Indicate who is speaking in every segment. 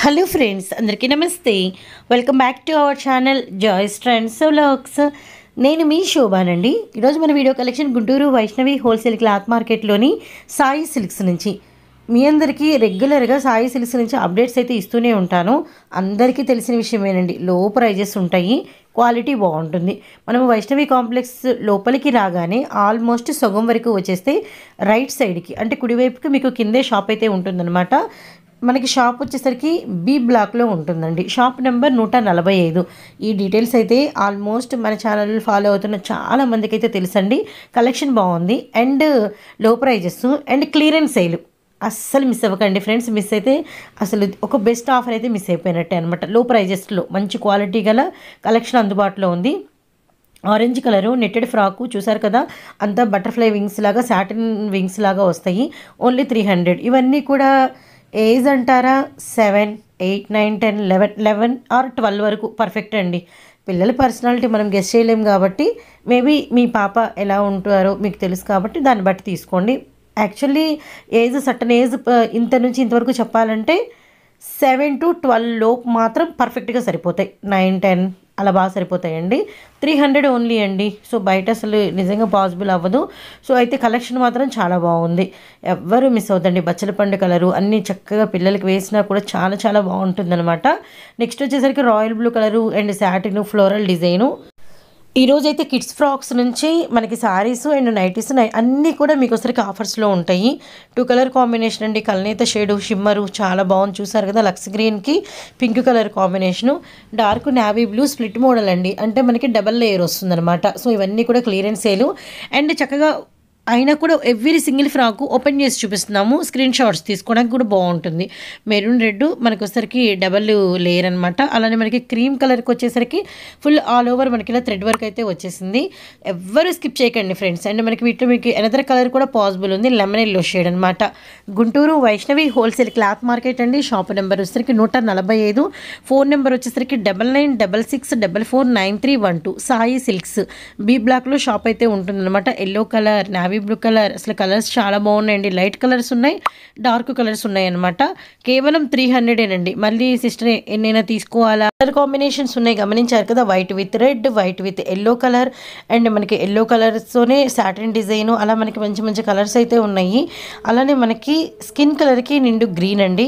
Speaker 1: hello friends అందరికీ నమస్తే welcome back to our channel joys trends vlogs నేను మీ శోభానండి ఈరోజు మన video collection Guntur Vaishnavi wholesale cloth మార్కెట్లోని సాయి సిల్క్స్ నుంచి మీ అందరికీ రెగ్యులర్గా సాయి సిల్క్స్ నుంచి అప్డేట్స్ అయితే ఇస్తూనే ఉంటాను అందరికీ తెలిసిన విషయమేనండి లో ప్రైజెస్ ఉంటాయి క్వాలిటీ బాగుంటుంది మనం వైష్ణవి కాంప్లెక్స్ లోపలికి రాగానే ఆల్మోస్ట్ సగం వరకు వచ్చేస్తే రైట్ సైడ్కి అంటే కుడివైపుకి మీకు కిందే షాప్ అయితే ఉంటుందన్నమాట మనకి షాప్ వచ్చేసరికి బి బ్లాక్లో ఉంటుందండి షాప్ నెంబర్ నూట నలభై ఐదు ఈ డీటెయిల్స్ అయితే ఆల్మోస్ట్ మన ఛానల్ ఫాలో అవుతున్న చాలా మందికి అయితే తెలుసండి కలెక్షన్ బాగుంది and low prices and clearance sale అస్సలు మిస్ అవ్వకండి ఫ్రెండ్స్ మిస్ అయితే అసలు ఒక బెస్ట్ ఆఫర్ అయితే మిస్ అయిపోయినట్టే అనమాట లో ప్రైజెస్లో మంచి క్వాలిటీ గల కలెక్షన్ అందుబాటులో ఉంది ఆరెంజ్ కలరు నెట్టెడ్ ఫ్రాకు చూసారు కదా అంతా బటర్ఫ్లై వింగ్స్ లాగా శాటిన్ వింగ్స్ లాగా వస్తాయి ఓన్లీ త్రీ హండ్రెడ్ ఇవన్నీ కూడా ఏజ్ అంటారా seven eight nine ten eleven eleven or twelve వరకు పర్ఫెక్ట్ అండి పిల్లల పర్సనాలిటీ మనం గెస్ట్ చేయలేము కాబట్టి మేబీ మీ పాప ఎలా ఉంటారో మీకు తెలుసు కాబట్టి దాన్ని బట్టి తీసుకోండి యాక్చువల్లీ ఏజ్ సటన్ ఏజ్ ఇంత నుంచి ఇంతవరకు చెప్పాలంటే సెవెన్ టు ట్వెల్వ్ లోపు మాత్రం పర్ఫెక్ట్గా సరిపోతాయి నైన్ టెన్ అలా బాగా సరిపోతాయండి త్రీ హండ్రెడ్ ఓన్లీ అండి సో బయట అసలు నిజంగా పాసిబుల్ అవ్వదు సో అయితే కలెక్షన్ మాత్రం చాలా బాగుంది ఎవ్వరూ మిస్ అవుతండి బచ్చల పండు కలరు అన్నీ చక్కగా పిల్లలకి వేసినా కూడా చాలా చాలా బాగుంటుంది నెక్స్ట్ వచ్చేసరికి royal blue colour and satin floral design అయితే కిడ్స్ ఫ్రాక్స్ నుంచి మనకి శారీస్ అండ్ నైటీస్ అన్నీ కూడా మీకు ఒకసారికి ఆఫర్స్లో ఉంటాయి టూ కలర్ కాంబినేషన్ అండి కలనేత షేడు షిమ్మరు చాలా బాగుంది చూసారు కదా లక్స్ గ్రీన్కి pink colour combination dark navy blue split model అండి అంటే మనకి డబల్ లేయర్ వస్తుందన్నమాట సో ఇవన్నీ కూడా క్లియరెన్స్ సేలు అండ్ చక్కగా అయినా కూడా ఎవ్రీ సింగిల్ ఫ్రాక్ ఓపెన్ చేసి చూపిస్తున్నాము స్క్రీన్ షాట్స్ తీసుకోవడానికి కూడా బాగుంటుంది మెరూన్ రెడ్ మనకు వచ్చేసరికి డబల్ లేయర్ అనమాట అలానే మనకి క్రీమ్ కలర్కి వచ్చేసరికి ఫుల్ ఆల్ ఓవర్ మనకి ఇలా థ్రెడ్ వర్క్ అయితే వచ్చేసింది ఎవ్వరు స్కిప్ చేయకండి ఫ్రెండ్స్ అండ్ మనకి వీటిలో మీకు ఎనదర్ కలర్ కూడా పాసిబుల్ ఉంది లెమన్ ఎల్లో షేడ్ అనమాట Guntur Vaishnavi wholesale cloth market అండి షాప్ నెంబర్ వచ్చేసరికి నూట నలభై ఐదు ఫోన్ నెంబర్ వచ్చేసరికి double nine double six double four nine three one two Sai silks B బ్లాక్లో షాప్ అయితే ఉంటుందన్నమాట yellow colour navy navy blue colour అసలు కలర్స్ చాలా బాగున్నాయండి లైట్ కలర్స్ ఉన్నాయి డార్క్ కలర్స్ ఉన్నాయి అనమాట కేవలం త్రీ హండ్రెడేనండి మళ్ళీ సిస్టర్ ఎన్నైనా తీసుకోవాలా కలర్ కాంబినేషన్స్ ఉన్నాయి గమనించారు కదా white with red white with yellow colour and మనకి ఎల్లో కలర్స్తోనే సాటిన్ డిజైన్ అలా మనకి మంచి మంచి కలర్స్ అయితే ఉన్నాయి అలానే మనకి స్కిన్ కలర్కి నిండు గ్రీన్ అండి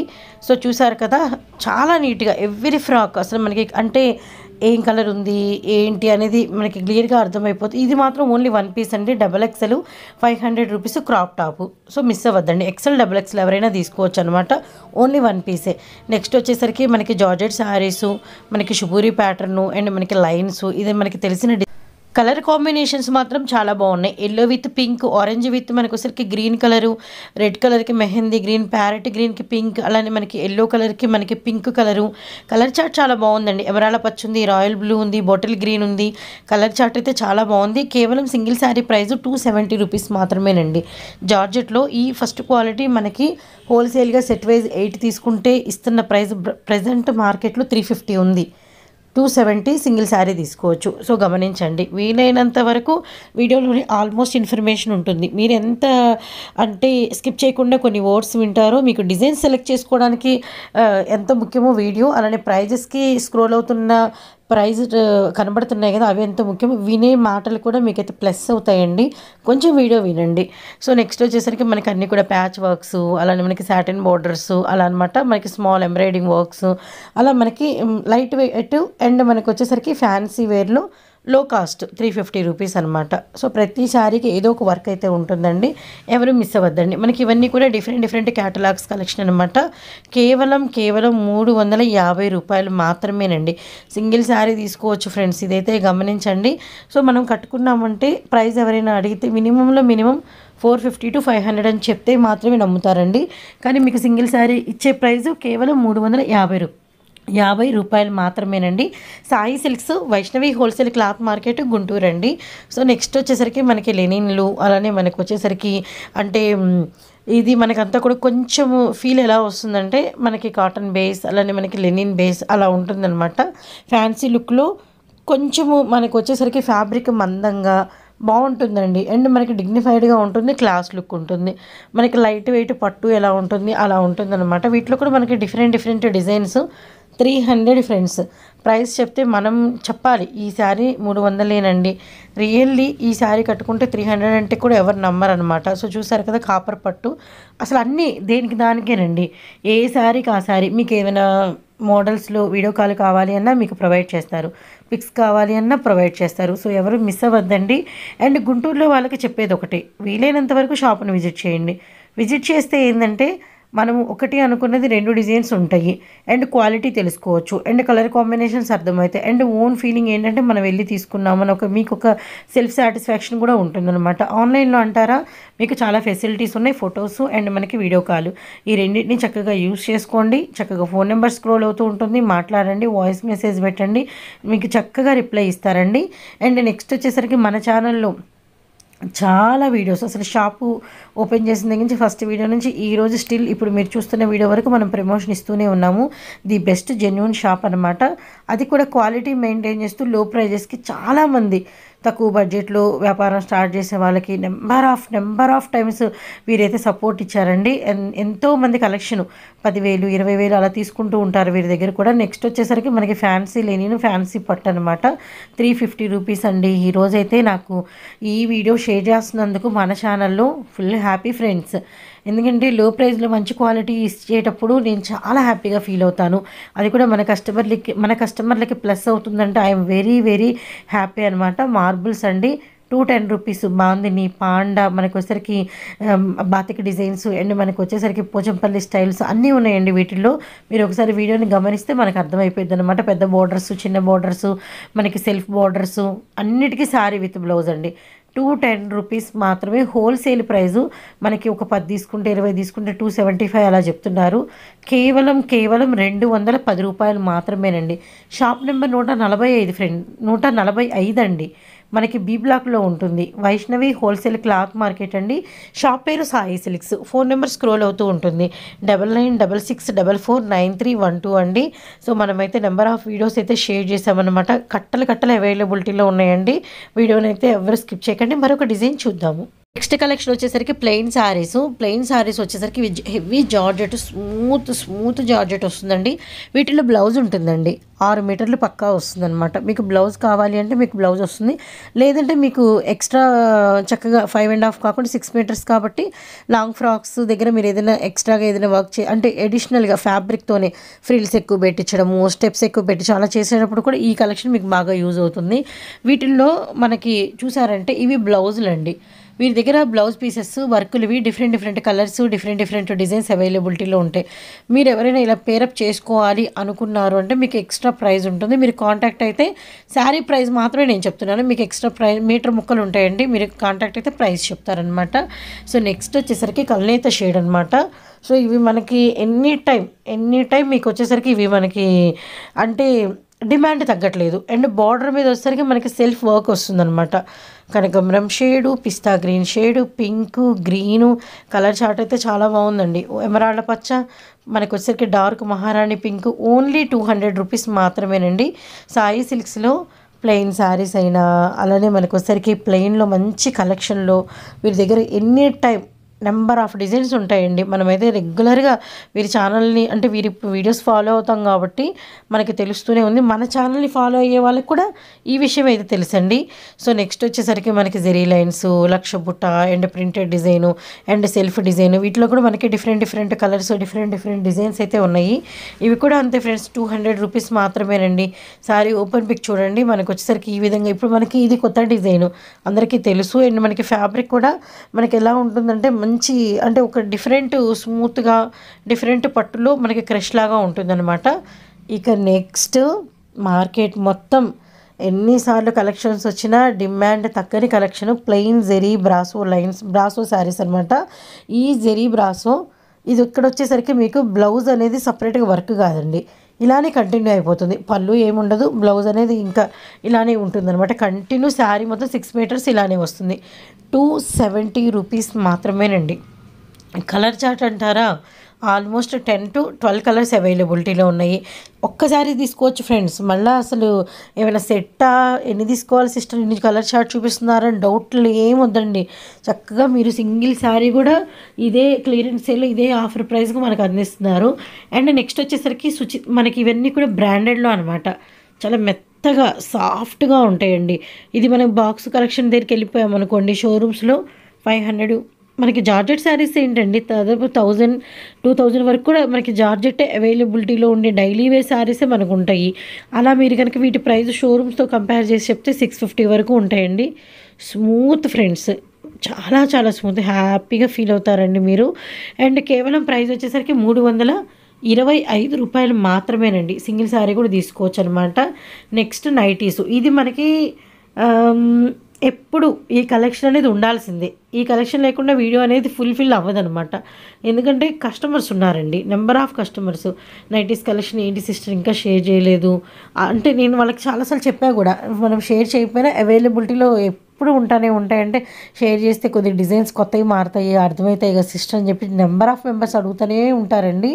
Speaker 1: సో చూసారు కదా చాలా నీట్గా ఎవ్రీ ఫ్రాక్ అసలు మనకి అంటే ఏం కలర్ ఉంది ఏంటి అనేది మనకి క్లియర్గా అర్థమైపోతుంది ఇది మాత్రం ఓన్లీ వన్ పీస్ అండి double XL five hundred rupees crop top so miss అవ్వద్దండి ఎక్సెల్ డబల్ ఎక్సెల్ ఎవరైనా తీసుకోవచ్చు అనమాట ఓన్లీ వన్ పీసే నెక్స్ట్ వచ్చేసరికి మనకి జార్జెట్ శారీసు మనకి షుబూరి ప్యాటర్ను అండ్ మనకి లైన్స్ ఇది మనకి తెలిసిన కలర్ కాంబినేషన్స్ మాత్రం చాలా బాగున్నాయి yellow with pink orange with మనకు ఒకసారికి గ్రీన్ కలరు రెడ్ కలర్కి మెహందీ గ్రీన్ ప్యారెట్ గ్రీన్కి పింక్ అలానే మనకి ఎల్లో కలర్కి మనకి పింక్ కలరు కలర్ చాట్ చాలా బాగుందండి ఎమరాల పచ్చి ఉంది రాయల్ బ్లూ ఉంది బాటిల్ గ్రీన్ ఉంది కలర్ చాట్ అయితే చాలా బాగుంది కేవలం single sari price two seventy rupees మాత్రమేనండి జార్జెట్లో ఈ ఫస్ట్ క్వాలిటీ మనకి హోల్సేల్గా సెట్ వైజ్ ఎయిట్ తీసుకుంటే ఇస్తున్న ప్రైస్ ప్రజెంట్ మార్కెట్లో త్రీ ఫిఫ్టీ ఉంది టూ సెవెంటీ సింగిల్ శారీ తీసుకోవచ్చు సో గమనించండి వీలైనంత వరకు వీడియోలోని ఆల్మోస్ట్ ఇన్ఫర్మేషన్ ఉంటుంది మీరు ఎంత అంటే స్కిప్ చేయకుండా కొన్ని వర్డ్స్ వింటారో మీకు డిజైన్ సెలెక్ట్ చేసుకోవడానికి ఎంత ముఖ్యమో వీడియో అలానే ప్రైజెస్కి స్క్రోల్ అవుతున్న ప్రైజ్ కనబడుతున్నాయి కదా అవి ఎంతో ముఖ్యం వినే మాటలు కూడా మీకైతే ప్లస్ అవుతాయండి కొంచెం వీడియో వినండి సో నెక్స్ట్ వచ్చేసరికి మనకి అన్నీ కూడా ప్యాచ్ వర్క్స్ అలానే మనకి శాటిన్ బోర్డర్స్ అలా అనమాట మనకి స్మాల్ ఎంబ్రాయిడింగ్ వర్క్స్ అలా మనకి లైట్ వెయిట్ అండ్ మనకి వచ్చేసరికి ఫ్యాన్సీ వేర్లో low cost three fifty rupees అనమాట సో ప్రతి శారీకి ఏదో ఒక వర్క్ అయితే ఉంటుందండి ఎవరు మిస్ అవ్వద్దండి మనకి ఇవన్నీ కూడా డిఫరెంట్ డిఫరెంట్ క్యాటలాగ్స్ కలెక్షన్ అనమాట కేవలం కేవలం మూడు వందల యాభై రూపాయలు మాత్రమేనండి సింగిల్ శారీ తీసుకోవచ్చు ఫ్రెండ్స్ ఇదైతే గమనించండి సో మనం కట్టుకున్నామంటే ప్రైస్ ఎవరైనా అడిగితే మినిమంలో minimum four fifty to five hundred అని చెప్తే మాత్రమే నమ్ముతారండి కానీ మీకు సింగిల్ శారీ ఇచ్చే ప్రైస్ కేవలం మూడు వందల యాభై రూపాయలు యాభై రూపాయలు మాత్రమేనండి Sai silks Vaishnavi wholesale cloth market Guntur అండి సో నెక్స్ట్ వచ్చేసరికి మనకి లెనిన్లు అలానే మనకు వచ్చేసరికి అంటే ఇది మనకంతా కూడా కొంచెము ఫీల్ ఎలా వస్తుందంటే మనకి కాటన్ బేస్ అలానే మనకి లెనిన్ బేస్ అలా ఉంటుందన్నమాట ఫ్యాన్సీ లుక్లో కొంచెము మనకు వచ్చేసరికి ఫ్యాబ్రిక్ మందంగా బాగుంటుందండి అండ్ మనకి డిగ్నిఫైడ్గా ఉంటుంది క్లాస్ లుక్ ఉంటుంది మనకి లైట్ వెయిట్ పట్టు ఎలా ఉంటుంది అలా ఉంటుందన్నమాట వీటిలో కూడా మనకి different different designs three hundred friends price చెప్తే మనం చెప్పాలి ఈ శారీ మూడు వందలేనండి రియల్లీ ఈ శారీ కట్టుకుంటే త్రీ హండ్రెడ్ అంటే కూడా ఎవరు నమ్మరనమాట సో చూసారు కదా కాపర్ పట్టు అసలు అన్నీ దేనికి దానికేనండి ఏ శారీకి ఆ శారీ మీకు ఏమైనా మోడల్స్లో వీడియో కాల్ కావాలి అన్నా మీకు ప్రొవైడ్ చేస్తారు పిక్స్ కావాలి అన్నా ప్రొవైడ్ చేస్తారు సో ఎవరు మిస్ అవ్వద్దండి అండ్ గుంటూరులో వాళ్ళకి చెప్పేది ఒకటి వీలైనంత వరకు షాప్ను విజిట్ చేయండి విజిట్ చేస్తే ఏంటంటే మనము ఒకటి అనుకున్నది రెండు డిజైన్స్ ఉంటాయి అండ్ క్వాలిటీ తెలుసుకోవచ్చు అండ్ కలర్ కాంబినేషన్స్ అర్థమవుతాయి అండ్ ఓన్ ఫీలింగ్ ఏంటంటే మనం వెళ్ళి అని ఒక మీకు ఒక సెల్ఫ్ సాటిస్ఫాక్షన్ కూడా ఉంటుందన్నమాట ఆన్లైన్లో అంటారా మీకు చాలా ఫెసిలిటీస్ ఉన్నాయి ఫొటోస్ అండ్ మనకి వీడియో కాల్ ఈ రెండింటిని చక్కగా యూస్ చేసుకోండి చక్కగా ఫోన్ నెంబర్ స్క్రోల్ అవుతూ ఉంటుంది మాట్లాడండి వాయిస్ మెసేజ్ పెట్టండి మీకు చక్కగా రిప్లై ఇస్తారండి అండ్ నెక్స్ట్ వచ్చేసరికి మన ఛానల్లో చాలా వీడియోస్ అసలు షాపు ఓపెన్ చేసిన దగ్గర నుంచి ఫస్ట్ వీడియో నుంచి ఈ రోజు స్టిల్ ఇప్పుడు మీరు చూస్తున్న వీడియో వరకు మనం ప్రమోషన్ ఇస్తూనే ఉన్నాము ది బెస్ట్ జెన్యున్ షాప్ అనమాట అది కూడా క్వాలిటీ మెయింటైన్ చేస్తూ లో ప్రైజెస్కి చాలామంది తక్కువ బడ్జెట్లో వ్యాపారం స్టార్ట్ చేసే వాళ్ళకి number of number of times వీరైతే సపోర్ట్ ఇచ్చారండి ఎంతో మంది కలెక్షన్ పదివేలు ఇరవై వేలు అలా తీసుకుంటూ ఉంటారు వీరి దగ్గర కూడా నెక్స్ట్ వచ్చేసరికి మనకి ఫ్యాన్సీ లేని ఫ్యాన్సీ పట్టు అనమాట త్రీ ఫిఫ్టీ రూపీస్ అండి ఈరోజైతే నాకు ఈ వీడియో షేర్ చేస్తున్నందుకు మన ఛానల్లో ఫుల్ హ్యాపీ ఫ్రెండ్స్ ఎందుకంటే లో ప్రైజ్లో మంచి క్వాలిటీ ఇచ్చేటప్పుడు నేను చాలా హ్యాపీగా ఫీల్ అవుతాను అది కూడా మన కస్టమర్లకి మన కస్టమర్లకి ప్లస్ అవుతుందంటే ఐఎమ్ వెరీ వెరీ హ్యాపీ అనమాట మార్బుల్స్ అండి టూ టెన్ రూపీస్ బాగుంది పాండా మనకు వచ్చేసరికి బాతిక డిజైన్స్ అండ్ మనకు వచ్చేసరికి పోచంపల్లి స్టైల్స్ అన్నీ ఉన్నాయండి వీటిల్లో మీరు ఒకసారి వీడియోని గమనిస్తే మనకు అర్థమైపోయింది అనమాట పెద్ద బోర్డర్స్ చిన్న బోర్డర్స్ మనకి సెల్ఫ్ బోర్డర్స్ అన్నిటికీ సారీ విత్ బ్లౌజ్ అండి టూ టెన్ రూపీస్ మాత్రమే హోల్సేల్ ప్రైజు మనకి ఒక పది తీసుకుంటే ఇరవై తీసుకుంటే టూ సెవెంటీ ఫైవ్ అలా చెప్తున్నారు కేవలం కేవలం రెండు వందల పది రూపాయలు మాత్రమేనండి షాప్ నెంబర్ నూట నలభై ఐదు ఫ్రెండ్ నూట నలభై ఐదు అండి మనకి బీ బ్లాక్లో ఉంటుంది వైష్ణవి హోల్సేల్ క్లాత్ మార్కెట్ అండి షాప్ పేరు Sai silks phone number scroll అవుతూ ఉంటుంది double nine double six double four nine three one two అండి సో మనమైతే నెంబర్ ఆఫ్ వీడియోస్ అయితే షేర్ చేసామన్నమాట కట్టలు కట్టలు అవైలబిలిటీలో ఉన్నాయండి వీడియోని అయితే ఎవరు స్కిప్ చేయకండి మరొక డిజైన్ చూద్దాము నెక్స్ట్ కలెక్షన్ వచ్చేసరికి ప్లెయిన్ శారీస్ ప్లెయిన్ శారీస్ వచ్చేసరికి heavy georgette smooth smooth georgette వస్తుందండి వీటిలో బ్లౌజ్ ఉంటుందండి ఆరు మీటర్లు పక్కా వస్తుందన్నమాట మీకు బ్లౌజ్ కావాలి అంటే మీకు బ్లౌజ్ వస్తుంది లేదంటే మీకు ఎక్స్ట్రా చక్కగా ఫైవ్ అండ్ హాఫ్ కాకుండా సిక్స్ మీటర్స్ కాబట్టి లాంగ్ ఫ్రాక్స్ దగ్గర మీరు ఏదైనా ఎక్స్ట్రాగా ఏదైనా వర్క్ చే అంటే ఎడిషనల్గా ఫ్యాబ్రిక్తోనే ఫ్రిల్స్ ఎక్కువ పెట్టించడము స్టెప్స్ ఎక్కువ పెట్టి అలా చేసేటప్పుడు కూడా ఈ కలెక్షన్ మీకు బాగా యూజ్ అవుతుంది వీటిల్లో మనకి చూసారంటే ఇవి బ్లౌజులు అండి వీరి దగ్గర బ్లౌజ్ పీసెస్ వర్కులువి different different colours different different designs అవైలబిలిటీలో ఉంటాయి మీరు ఎవరైనా ఇలా పేరప్ చేసుకోవాలి అనుకున్నారు అంటే మీకు ఎక్స్ట్రా ప్రైస్ ఉంటుంది మీరు కాంటాక్ట్ అయితే శారీ ప్రైస్ మాత్రమే నేను చెప్తున్నాను మీకు ఎక్స్ట్రా ప్రైస్ మీటర్ ముక్కలు ఉంటాయండి మీరు కాంటాక్ట్ అయితే ప్రైస్ చెప్తారనమాట సో నెక్స్ట్ వచ్చేసరికి కల్నేత షేడ్ అనమాట సో ఇవి మనకి ఎనీ టైం ఎనీ టైం మీకు వచ్చేసరికి ఇవి మనకి అంటే డిమాండ్ తగ్గట్లేదు అండ్ బార్డర్ మీద వచ్చేసరికి మనకి సెల్ఫ్ వర్క్ వస్తుందన్నమాట కనకమరం shade pista green shade pink green colour chart అయితే చాలా బాగుందండి ఎమరాళ్ళ పచ్చ మనకు వచ్చేసరికి dark Maharani pink only two hundred rupees మాత్రమేనండి సాయి సిల్క్స్లో ప్లెయిన్ శారీస్ అయినా అలానే మనకు వచ్చేసరికి ప్లెయిన్లో మంచి కలెక్షన్లో వీరి దగ్గర ఎన్ని టైం నెంబర్ ఆఫ్ డిజైన్స్ ఉంటాయండి మనమైతే రెగ్యులర్గా వీరి ఛానల్ని అంటే వీరి వీడియోస్ ఫాలో అవుతాం కాబట్టి మనకి తెలుస్తూనే ఉంది మన ఛానల్ని ఫాలో అయ్యే వాళ్ళకి కూడా ఈ విషయం అయితే తెలుసండి సో నెక్స్ట్ వచ్చేసరికి మనకి జెరీ లైన్స్ లక్ష బుట్ట and printed design and self design వీటిలో కూడా మనకి different different colours different different designs అయితే ఉన్నాయి ఇవి కూడా అంతే ఫ్రెండ్స్ టూ హండ్రెడ్ రూపీస్ మాత్రమేనండి సారీ ఓపెన్ పిక్ చూడండి మనకు వచ్చేసరికి ఈ విధంగా ఇప్పుడు మనకి ఇది కొత్త డిజైన్ అందరికీ తెలుసు అండ్ మనకి ఫ్యాబ్రిక్ కూడా మనకి ఎలా ఉంటుందంటే మంచి అంటే ఒక డిఫరెంట్ స్మూత్గా డిఫరెంట్ పట్టులో మనకి క్రష్ లాగా ఉంటుందన్నమాట ఇక నెక్స్ట్ మార్కెట్ మొత్తం ఎన్నిసార్లు కలెక్షన్స్ వచ్చినా డిమాండ్ తక్కని కలెక్షన్ ప్లెయిన్ జెరీ బ్రాసో లైన్స్ బ్రాసో శారీస్ అనమాట ఈ జెరీ బ్రాసో ఇది ఇక్కడ వచ్చేసరికి మీకు బ్లౌజ్ అనేది సపరేట్గా వర్క్ కాదండి ఇలానే కంటిన్యూ అయిపోతుంది పళ్ళు ఏముండదు బ్లౌజ్ అనేది ఇంకా ఇలానే ఉంటుంది అనమాట కంటిన్యూ శారీ మొత్తం సిక్స్ మీటర్స్ ఇలానే వస్తుంది టూ సెవెంటీ రూపీస్ మాత్రమేనండి కలర్ చాట్ అంటారా almost ten to twelve colours అవైలబిలిటీలో ఉన్నాయి ఒక్కసారి తీసుకోవచ్చు ఫ్రెండ్స్ మళ్ళీ అసలు ఏమైనా సెట్టా ఎన్ని తీసుకోవాలి సిస్టర్ ఎన్ని కలర్ షార్ట్ చూపిస్తున్నారని డౌట్లు ఏమొద్దండి చక్కగా మీరు సింగిల్ శారీ కూడా ఇదే క్లియరెన్స్ సేల్ ఇదే ఆఫర్ ప్రైస్గా మనకు అందిస్తున్నారు అండ్ నెక్స్ట్ వచ్చేసరికి సుచి మనకి ఇవన్నీ కూడా బ్రాండెడ్లో అనమాట చాలా మెత్త మెత్తగా సాఫ్ట్గా ఉంటాయండి ఇది మనం బాక్స్ కలెక్షన్ దగ్గరికి వెళ్ళిపోయామనుకోండి షోరూమ్స్లో ఫైవ్ హండ్రెడ్ మనకి జార్జెట్ శారీస్ ఏంటండి దాదాపు థౌజండ్ టూ థౌజండ్ వరకు కూడా మనకి జార్జెట్ అవైలబిలిటీలో ఉండే డైలీ వేర్ శారీసే మనకు ఉంటాయి అలా మీరు కనుక వీటి ప్రైస్ షోరూమ్స్తో కంపేర్ చేసి చెప్తే సిక్స్ ఫిఫ్టీ వరకు ఉంటాయండి స్మూత్ ఫ్రెండ్స్ చాలా చాలా స్మూత్ హ్యాపీగా ఫీల్ అవుతారండి మీరు అండ్ కేవలం ప్రైస్ వచ్చేసరికి మూడు వందల ఇరవై ఐదు రూపాయలు మాత్రమేనండి సింగిల్ శారీ కూడా తీసుకోవచ్చు అనమాట నెక్స్ట్ నైటీస్ ఇది మనకి ఎప్పుడు ఈ కలెక్షన్ అనేది ఉండాల్సిందే ఈ కలెక్షన్ లేకుండా వీడియో అనేది ఫుల్ఫిల్ అవ్వదనమాట ఎందుకంటే కస్టమర్స్ ఉన్నారండి number of customers nighties collection ఏంటి సిస్టర్ ఇంకా షేర్ చేయలేదు అంటే నేను వాళ్ళకి చాలాసార్లు చెప్పా కూడా మనం షేర్ చేయకపోయినా అవైలబిలిటీలో ఎప్పుడు ఉంటానే ఉంటాయంటే షేర్ చేస్తే కొద్ది డిజైన్స్ కొత్తవి మారుతాయి అర్థమవుతాయి కదా సిస్టర్ అని చెప్పి నెంబర్ ఆఫ్ మెంబర్స్ అడుగుతూనే ఉంటారండి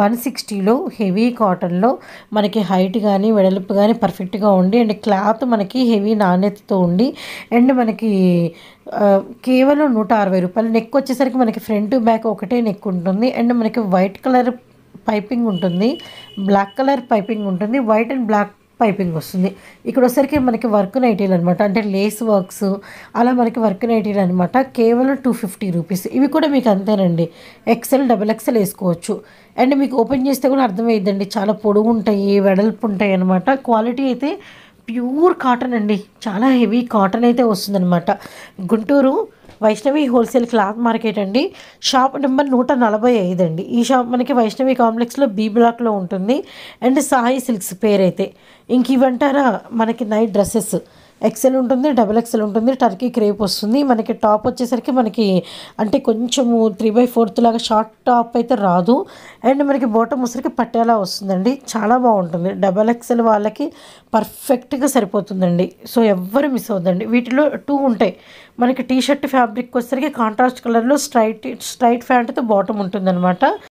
Speaker 1: వన్ సిక్స్టీలో హెవీ కాటన్లో మనకి హైట్ కానీ వెడల్పు కానీ పర్ఫెక్ట్గా ఉండి అండ్ క్లాత్ మనకి హెవీ నాణ్యతతో ఉండి అండ్ మనకి కేవలం నూట అరవై రూపాయలు నెక్ వచ్చేసరికి మనకి ఫ్రంట్ బ్యాక్ ఒకటే నెక్ ఉంటుంది అండ్ మనకి వైట్ కలర్ పైపింగ్ ఉంటుంది బ్లాక్ కలర్ పైపింగ్ ఉంటుంది వైట్ అండ్ బ్లాక్ పైపింగ్ వస్తుంది ఇక్కడ వచ్చేసరికి మనకి వర్క్ నైటీలు అనమాట అంటే లేస్ వర్క్స్ అలా మనకి వర్క్ నైటీలు అనమాట కేవలం టూ ఫిఫ్టీ రూపీస్ ఇవి కూడా మీకు అంతేనండి ఎక్సెల్ డబుల్ ఎక్సెల్ వేసుకోవచ్చు అండ్ మీకు ఓపెన్ చేస్తే కూడా అర్థమయ్యిందండి చాలా పొడుగు ఉంటాయి వెడల్పు ఉంటాయి అనమాట క్వాలిటీ అయితే ప్యూర్ కాటన్ అండి చాలా హెవీ కాటన్ అయితే వస్తుందన్నమాట Guntur Vaishnavi wholesale cloth market అండి షాప్ నెంబర్ నూట నలభై ఐదు అండి ఈ షాప్ మనకి వైష్ణవి కాంప్లెక్స్లో బీ బ్లాక్లో ఉంటుంది అండ్ సాయి సిల్క్స్ పేరైతే ఇంక ఇవంటారా మనకి నైట్ డ్రెస్సెస్ ఎక్సెల్ ఉంటుంది డబుల్ ఎక్సెల్ ఉంటుంది టర్కీ క్రేప్ వస్తుంది మనకి టాప్ వచ్చేసరికి మనకి అంటే కొంచెము త్రీ బై ఫోర్త్ లాగా షార్ట్ టాప్ అయితే రాదు అండ్ మనకి బాటమ్ ముసరికి పట్టేలా వస్తుందండి చాలా బాగుంటుంది డబల్ ఎక్సెల్ వాళ్ళకి పర్ఫెక్ట్గా సరిపోతుందండి సో ఎవ్వరు మిస్ అవుతుందండి వీటిలో టూ ఉంటాయి మనకి టీ షర్ట్ ఫ్యాబ్రిక్ వచ్చేసరికి కాంట్రాస్ట్ కలర్లో స్ట్రైట్ స్ట్రైట్ ఫ్యాంట్తో బాటమ్ అనమాట